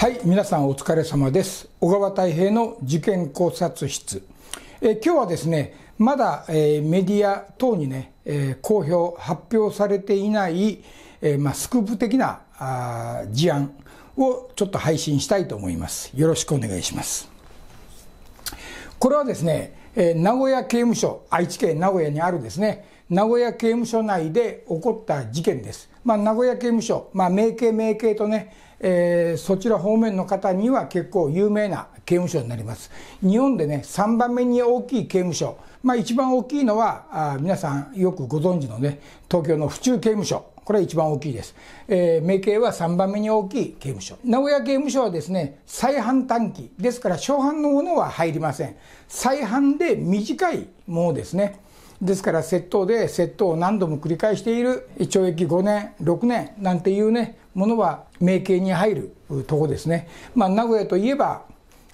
はい皆さんお疲れ様です小川太平の事件考察室え今日はですねまだ、えメディア等にね、え公表発表されていない、えまあ、スクープ的なあ事案をちょっと配信したいと思いますよろしくお願いしますこれはですね、え名古屋刑務所、愛知県名古屋にあるですね、名古屋刑務所内で起こった事件です。まあ、名古屋刑務所、まあ、名刑名刑とね、えー、そちら方面の方には結構有名な刑務所になります。日本でね、3番目に大きい刑務所、まあ、一番大きいのは、あ皆さんよくご存知のね、東京の府中刑務所。これは一番大きいです。えー、名刑は3番目に大きい刑務所。名古屋刑務所はですね、再犯短期。ですから、初犯のものは入りません。再犯で短いものですね。ですから、窃盗で窃盗を何度も繰り返している、懲役5年、6年なんていうね、ものは名刑に入るとこですね。まあ、名古屋といえば、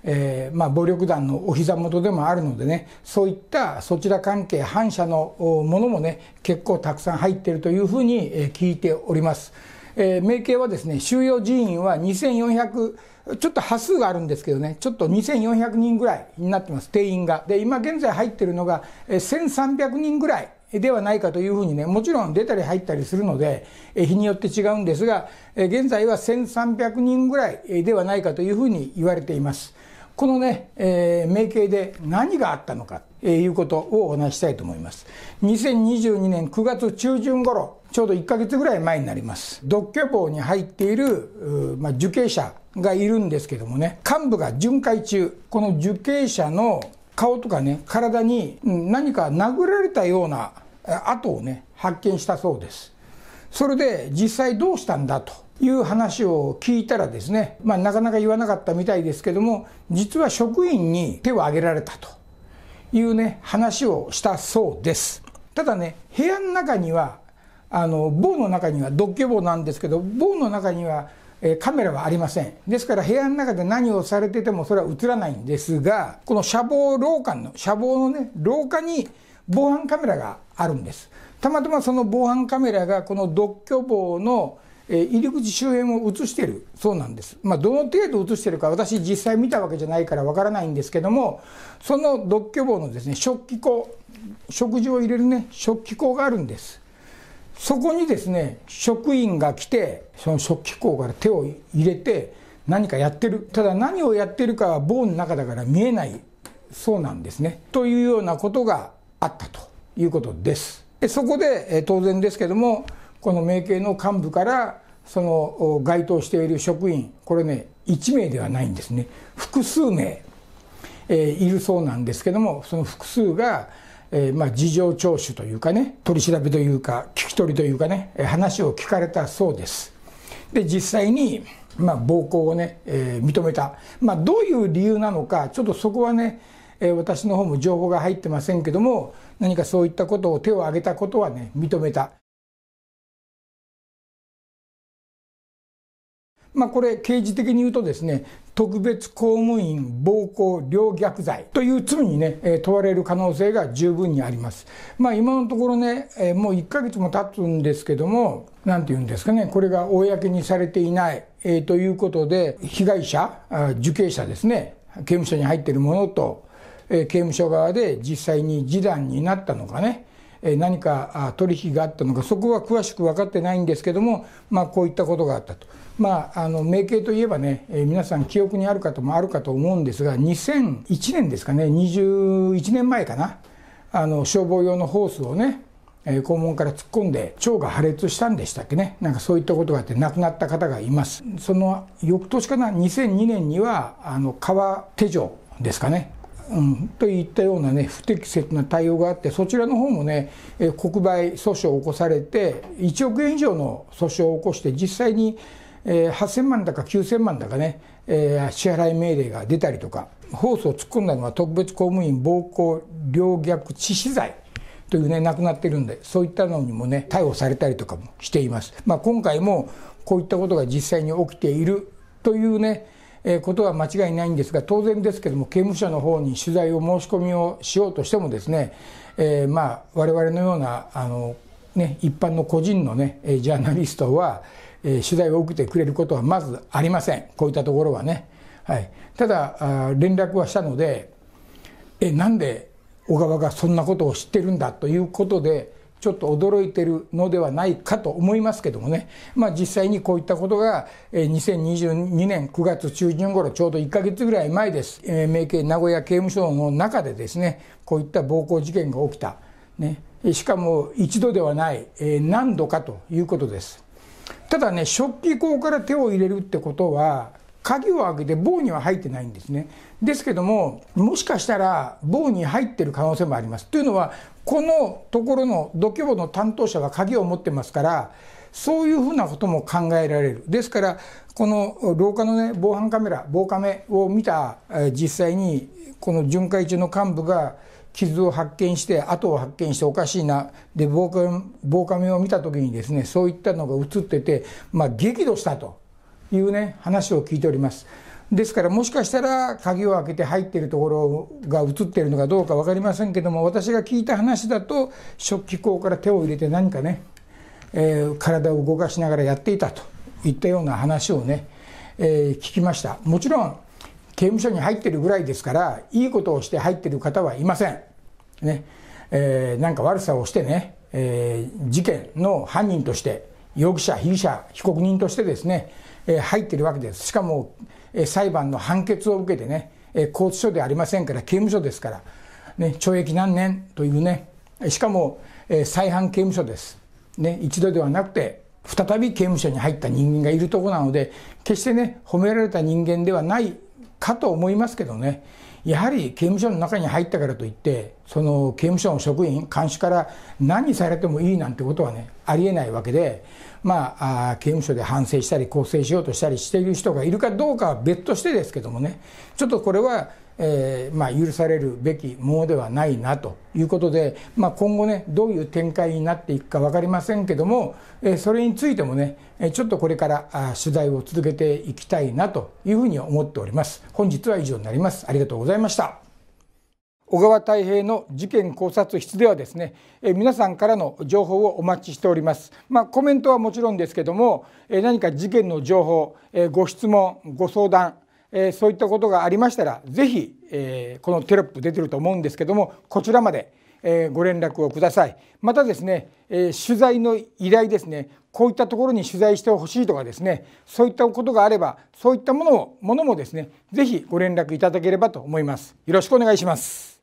えー、まあ、暴力団のお膝元でもあるのでねそういったそちら関係反社のものもね結構たくさん入っているというふうに聞いております。えー、明慶はですね収容人員は2400ちょっと波数があるんですけどね、ちょっと2400人ぐらいになってます、定員が。で、今現在入ってるのが1300人ぐらいではないかというふうにね、もちろん出たり入ったりするので、日によって違うんですが、現在は1300人ぐらいではないかというふうに言われています。このね、えー、名経で何があったのかえということをお話したいと思います。2022年9月中旬頃、ちょうど1ヶ月ぐらい前になります。独居房に入っている、まあ、受刑者がいるんですけどもね、幹部が巡回中、この受刑者の顔とかね、体に何か殴られたような跡をね、発見したそうです。それで実際どうしたんだという話を聞いたらですね、まあ、なかなか言わなかったみたいですけども実は職員に手を挙げられたというね話をしたそうですただね部屋の中にはあの棒の中には独居棒なんですけど棒の中にはえカメラはありませんですから部屋の中で何をされててもそれは映らないんですがこの車防廊下の車防のね廊下に防犯カメラがあるんですたまたまその防犯カメラがこの独居房のえー、入り口周辺を映しているそうなんです、まあ、どの程度映しているか、私、実際見たわけじゃないからわからないんですけども、その独居房のですね食器庫、食事を入れるね、食器庫があるんです。そこにですね、職員が来て、その食器庫から手を入れて、何かやってる、ただ何をやってるかは棒の中だから見えないそうなんですね。というようなことがあったということです。でそこで、えー、当然ですけども、この明警の幹部からその該当している職員これね1名ではないんですね複数名、えー、いるそうなんですけどもその複数が、えー、まあ、事情聴取というかね取り調べというか聞き取りというかね話を聞かれたそうですで実際に、まあ、暴行をね、えー、認めた、まあ、どういう理由なのかちょっとそこはねえ私の方も情報が入ってませんけども何かそういったことを手を挙げたことはね認めたまあ、これ、刑事的に言うとですね、特別公務員暴行陵虐罪という罪にね、問われる可能性が十分にあります。まあ、今のところね、えもう1ヶ月も経つんですけども、なんて言うんですかね、これが公にされていない、えということで、被害者受刑者ですね、刑務所に入っているものと、え刑務所側で実際に示談になったのかね、何か取引があったのか、そこは詳しく分かってないんですけども、まあ、こういったことがあったと、まあ、あの名経といえばね、皆さん、記憶にある方もあるかと思うんですが、2001年ですかね、21年前かな、あの消防用のホースをね、肛門から突っ込んで腸が破裂したんでしたっけねなんかそういったことがあって亡くなった方がいますその翌年かな2002年にはあの川手錠ですかねうん、といったような、ね、不適切な対応があって、そちらの方もね、え国賠訴訟を起こされて、1億円以上の訴訟を起こして、実際に、えー、8000万だか9000万だかね、えー、支払い命令が出たりとか、ホースを突っ込んだのは特別公務員暴行陵虐致死罪。というね、亡くなってるんで、そういったのにもね、逮捕されたりとかもしています。まあ、今回もこういったことが実際に起きているというね、えことは間違いないんですが、当然ですけども、刑務所の方に取材を申し込みをしようとしてもですね、えー、まあ、我々のような、あの、ね、一般の個人のね、ジャーナリストは、えー、取材を受けてくれることはまずありません。こういったところはね。はい。ただ、あ連絡はしたので、え、なんで小川がそんなことを知ってるんだということで、ちょっと驚いてるのではないかと思いますけどもね、まあ、実際にこういったことが、え2022年9月中旬頃ちょうど1か月ぐらい前です、えー、名刑名古屋刑務所の中でですねこういった暴行事件が起きた、ね、しかも一度ではない、えー、何度かということです。ただね、食器口から手を入れるってことは、鍵を開けて棒には入ってないんですね。ですけども、もしかしたら棒に入ってる可能性もあります。というのは、このところの度胸の担当者が鍵を持ってますから、そういうふうなことも考えられる。ですから、この廊下のね、防犯カメラ、防カメを見た、え実際に、この巡回中の幹部が、傷を発見して跡を発見しておかしいなで防カメを見た時にですねそういったのが映ってて、まあ、激怒したというね話を聞いておりますですからもしかしたら鍵を開けて入っているところが映っているのかどうか分かりませんけども私が聞いた話だと食器口から手を入れて何かね、えー、体を動かしながらやっていたといったような話をね、えー、聞きましたもちろん刑務所に入ってるぐらいですからいいことをして入ってる方はいませんねえー、なんか悪さをしてね、えー、事件の犯人として容疑者被疑者被告人としてですねえー、入ってるわけです。しかも、えー、裁判の判決を受けてね、えー、拘置所ではありませんから、刑務所ですから、ね、懲役何年というね、しかも、えー、再犯刑務所です。ね、一度ではなくて、再び刑務所に入った人間がいるとこなので、決してね、褒められた人間ではないかと思いますけどね、やはり刑務所の中に入ったからといってその刑務所の職員監視から何されてもいいなんてことはねありえないわけで、まあ、あ刑務所で反省したり更生しようとしたりしている人がいるかどうかは別としてですけどもねちょっとこれはえーまあ、許されるべきものではないなということで、まあ、今後ね、どういう展開になっていくか分かりませんけども、えー、それについてもね、ちょっとこれからあ取材を続けていきたいなというふうに思っております。本日は以上になります。ありがとうございました。小川太平の事件考察室ではですね、え皆さんからの情報をお待ちしております。まあ、コメントはもちろんですけども、え何か事件の情報、えご質問、ご相談、えー、そういったことがありましたら是非、えー、このテロップ出てると思うんですけどもこちらまで、えー、ご連絡をくださいまたですね、え取材の依頼ですねこういったところに取材してほしいとかですねそういったことがあればそういったものをものもですね是非ご連絡いただければと思いますよろしくお願いします